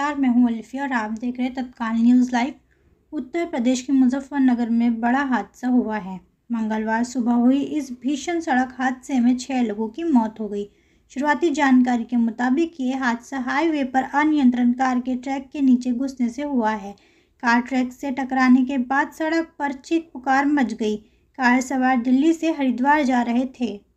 नमस्कार मैं हूं अल्फिया और आप देख रहे तत्काल न्यूज़ लाइव उत्तर प्रदेश के मुजफ्फरनगर में बड़ा हादसा हुआ है मंगलवार सुबह हुई इस भीषण सड़क हादसे में छः लोगों की मौत हो गई शुरुआती जानकारी के मुताबिक ये हादसा हाईवे पर अनियंत्रण कार के ट्रैक के नीचे घुसने से हुआ है कार ट्रैक से टकराने के बाद सड़क पर चीख पुकार मच गई कार सवार दिल्ली से हरिद्वार जा रहे थे